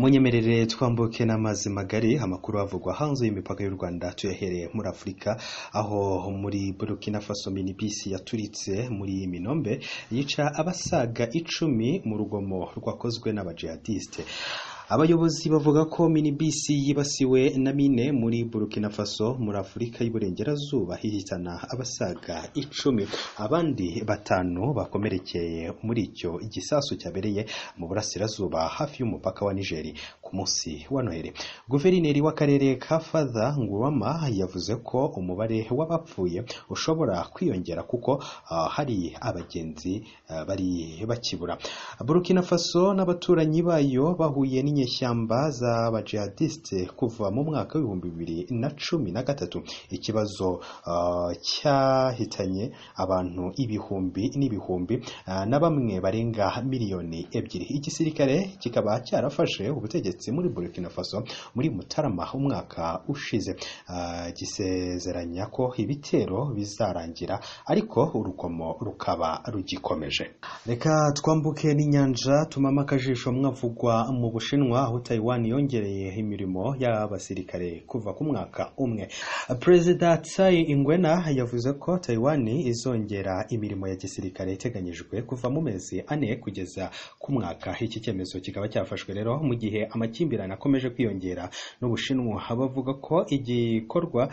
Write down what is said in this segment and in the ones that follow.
munyemerere twambuke n'amazi magari amakuru avugwa hanze y'imipaka y'u rwanda tuyahereye muri afurika aho muri burkina faso minibisi yaturitse muri iyi minombe yica abasaga icumi mu rugomo rwakozwe n'abajihadisite Abayobozi bavuga ko minibus yibasiwe na mine muri Burkina Faso muri Afurika y'Iburengerazuba ihitana abasaga icumi abandi batanu bakomerekeye muri icyo gisasu cyabereye mu burasirazuba hafi y'umupaka wa Nigeria. munsi wa noheli guverineri w'akarere ka fadha nguwama yavuze ko umubare w'abapfuye ushobora kwiyongera kuko ah, hari abagenzi ah, bari bakibura burkina faso n'abaturanyi bayo bahuye n'inyeshyamba z'abajihadisite kuva mu mwaka w'ibihumbi bibiri na cumi na gatatu ikibazo ah, cyahitanye abantu ibihumbi n'ibihumbi na bamwe barenga miliyoni ebyiri igisirikare kikaba cyarafashe ubutegetsi yagarutse muri burkina faso muri mutarama umwaka ushize ah, gisezeranya ko ibitero bizarangira ariko urukomo rukaba rugikomeje reka twambuke n'inyanja tumame akajisho mwavugwa mu bushinwa aho taiwan yongereye imirimo y'abasirikare kuva ku mwaka umwe perezida tsai ingwena yavuze ko taiwan izongera imirimo ya gisirikare iteganyijwe kuva mu mezi ane kugeza ku mwaka iki cyemezo kikaba cyafashwe rero mu gihe amakimbirane akomeje kwiyongera n'ubushinwa bavuga ko igikorwa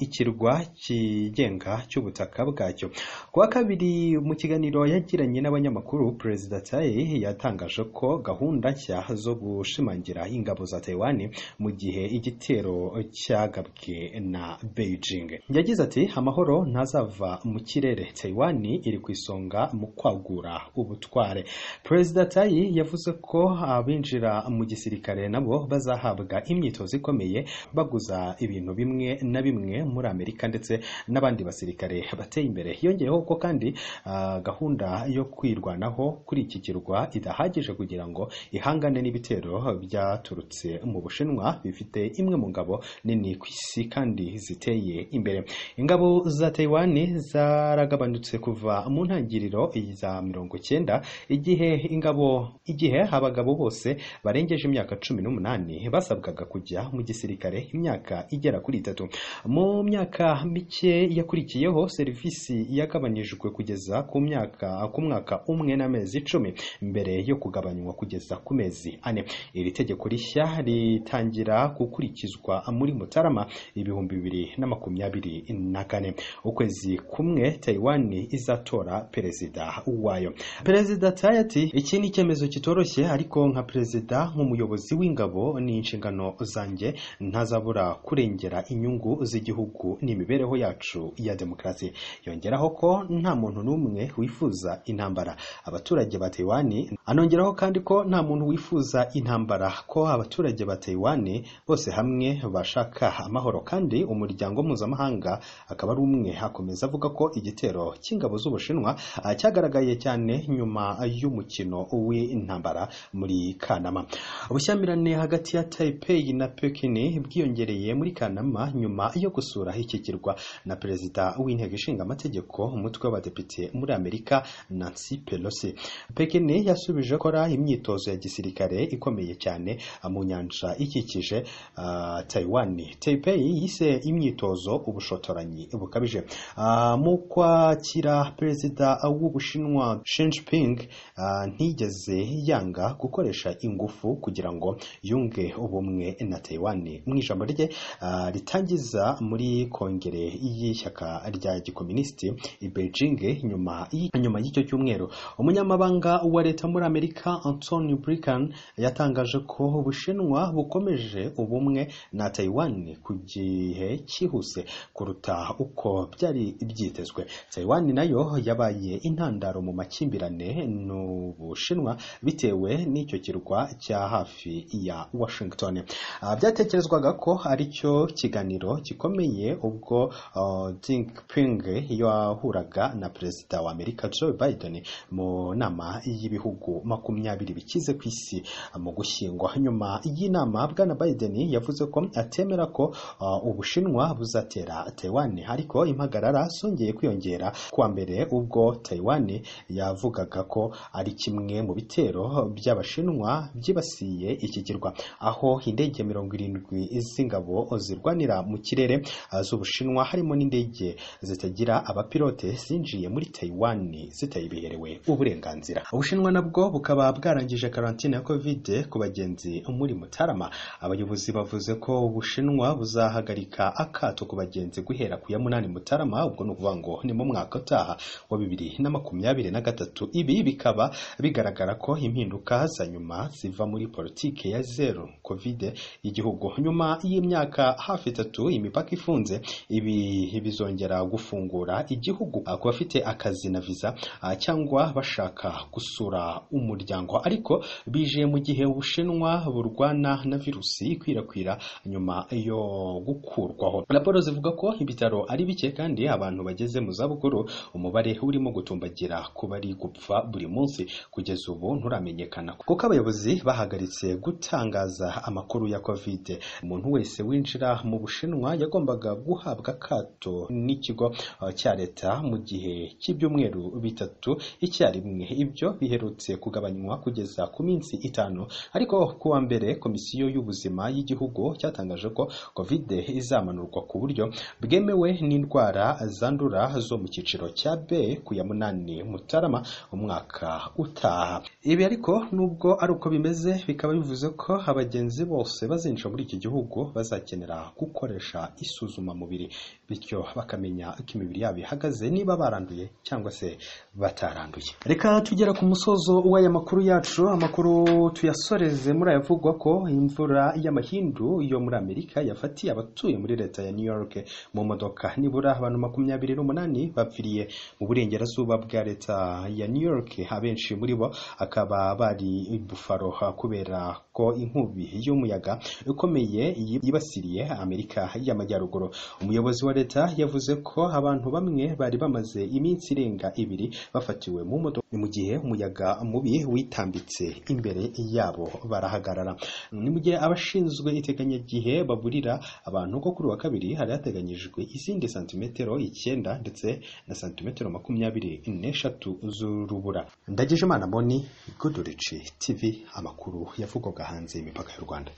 ikirwa kigenga cy'ubutaka bwacyo kuwa kabiri mu kiganiro yagiranye n'abanyamakuru perezida Tsai yatangaje ko gahunda nshya zo gushimangira ingabo za Taiwan mu gihe igitero cyagabwe na Beijing yagize ati amahoro ntazava mu kirere Taiwan iri ku isonga mu kwagura ubutware perezida Tayi yavuze ko abinjira mu gisirikare basirikare nabo bazahabwa imyitozo ikomeye baguza ibintu bimwe na bimwe muri Amerika ndetse n'abandi basirikare bateye imbere yongeyeho ko kandi ah, gahunda yo kwirwanaho kuri iki kirwa idahagije kugira ngo ihangane n'ibitero byaturutse mu Bushinwa bifite imwe mu ngabo nini ku isi kandi ziteye imbere ingabo za Taiwan zaragabanutse kuva mu ntangiriro za mirongo icyenda igihe ingabo igihe abagabo bose barengeje imyaka y'imyaka cumi n'umunani basabwaga kujya mu gisirikare imyaka igera kuri itatu mu myaka mike yakurikiyeho serivisi yagabanijwe kugeza ku myaka ku mwaka umwe n'amezi icumi mbere yo kugabanywa kugeza ku mezi ane iri tegeko rishya ritangira gukurikizwa muri mutarama ibihumbi bibiri na makumyabiri na kane ukwezi kumwe Taiwan izatora perezida wayo perezida Tayati iki ni icyemezo kitoroshye ariko nka perezida nk'umuyobozi umuyobozi w'ingabo ni inshingano zanjye ntazabura kurengera inyungu z'igihugu n'imibereho yacu ya demokarasi yongeraho ko nta muntu n'umwe wifuza intambara abaturage ba Taiwan anongeraho kandi ko nta muntu wifuza intambara ko abaturage ba Taiwan bose hamwe bashaka amahoro kandi umuryango mpuzamahanga akaba ari umwe akomeza avuga ko igitero cy'ingabo z'ubushinwa ah, cyagaragaye cyane nyuma y'umukino w'intambara muri Kanama Ubushyamirane hagati ya Taipei na Pekin bwiyongereye muri Kanama nyuma yo gusura ahikikirwa na Perezida w'Inteko Ishinga Amategeko umutwe w'abadepite muri Amerika Nancy Pelosi. Pekin yasubije gukora imyitozo ya gisirikare ikomeye cyane mu nyanja ikikije uh, Taiwan. Taipei yise imyitozo ubushotoranyi bukabije. Uh, mu kwakira Perezida w'Ubushinwa Xi Jinping uh, ah, ntiyigeze yanga gukoresha ingufu kugira ngo y'umuryango yunge ubumwe na Taiwan mu ijambo rye ah, ritangiza muri kongere y'ishyaka rya gikominisiti i Beijing nyuma nyuma y'icyo cyumweru umunyamabanga wa leta muri Amerika Anthony Blinken yatangaje ko Ubushinwa bukomeje ubumwe na Taiwan ku gihe cyihuse kuruta uko byari byitezwe Taiwan nayo yabaye intandaro mu makimbirane n'Ubushinwa bitewe n'icyo kirwa cya hafi ya washington ah, byatekerezwaga ko ari cyo kiganiro gikomeye ubwo ah, Jinping yahuraga na perezida wa amerika joe biden mu nama y'ibihugu makumyabiri bikize ku isi ah, mu gushyingwa nyuma y'inama bwana biden yavuze ko atemera ko ubushinwa buzatera taiwan ariko impagarara zongeye kwiyongera kuwa mbere ubwo taiwan yavugaga ko ari kimwe mu bitero by'abashinwa byibasiye iki kirwa aho indege mirongo irindwi z'ingabo zirwanira mu kirere ah, z'ubushinwa harimo n'indege zitagira abapilote zinjiye muri Taiwan zitabiherewe uburenganzira ubushinwa nabwo bukaba bwarangije karantine ya covid ku bagenzi muri mutarama abayobozi bavuze ko ubushinwa buzahagarika akato ku bagenzi guhera ku ya munani mutarama ubwo ni ukuvuga ngo ni mu mwaka utaha wa bibiri na makumyabiri na gatatu ibi bikaba bigaragara ko impinduka za nyuma ziva muri politiki politiki ya zero covid y'igihugu nyuma y'imyaka hafi itatu imipaka ifunze ibi bizongera gufungura igihugu ah, ku bafite akazi na visa ah, cyangwa bashaka gusura umuryango ariko bije mu gihe ubushinwa burwana na virusi ikwirakwira nyuma yo gukurwaho raporo zivuga ko ibitaro ari bike kandi abantu bageze mu zabukuru umubare urimo gutumbagira kuba ari gupfa buri munsi kugeza ubu nturamenyekana kuko abayobozi bahagaritse byagoye gutangaza amakuru ya covid umuntu wese winjira mu bushinwa yagombaga guhabwa akato n'ikigo uh, cya leta mu gihe cy'ibyumweru bitatu icyarimwe ibyo biherutse kugabanywa kugeza ku minsi itanu ariko ku wa mbere komisiyo y'ubuzima y'igihugu cyatangaje ko covid izamanurwa ku buryo bwemewe n'indwara zandura zo mu cyiciro cya B ku ya munani Mutarama umwaka utaha ibi ariko nubwo ari uko bimeze bikaba bivuze ko abagenzi bose bazinjira muri iki gihugu bazakenera gukoresha isuzumamubiri bityo bakamenya uko imibiri yabo ihagaze niba baranduye cyangwa se bataranduye reka tugera ku musozo w'aya makuru yacu amakuru tuyasoreze muri ayavugwa ko imvura y'amahindu yo muri amerika yafatiye abatuye muri leta ya new york mu modoka nibura abantu makumyabiri n'umunani bapfiriye mu burengerazuba bwa leta ya new york abenshi muri bo akaba bari bufaroha kubera ko inkubi y'umuyaga ikomeye yibasiriye Amerika y'Amajyaruguru umuyobozi wa leta yavuze ko abantu bamwe bari bamaze iminsi irenga ibiri bafatiwe mu modoka mu gihe umuyaga mubi witambitse imbere yabo barahagarara ni mu gihe abashinzwe iteganyagihe baburira abantu ko kuri wa kabiri hari hateganyijwe izindi santimetero icyenda ndetse na santimetero makumyabiri n'eshatu z'urubura ndagije imana moni godorici tv amakuru yavuga tuko hanze y'imipaka y'u Rwanda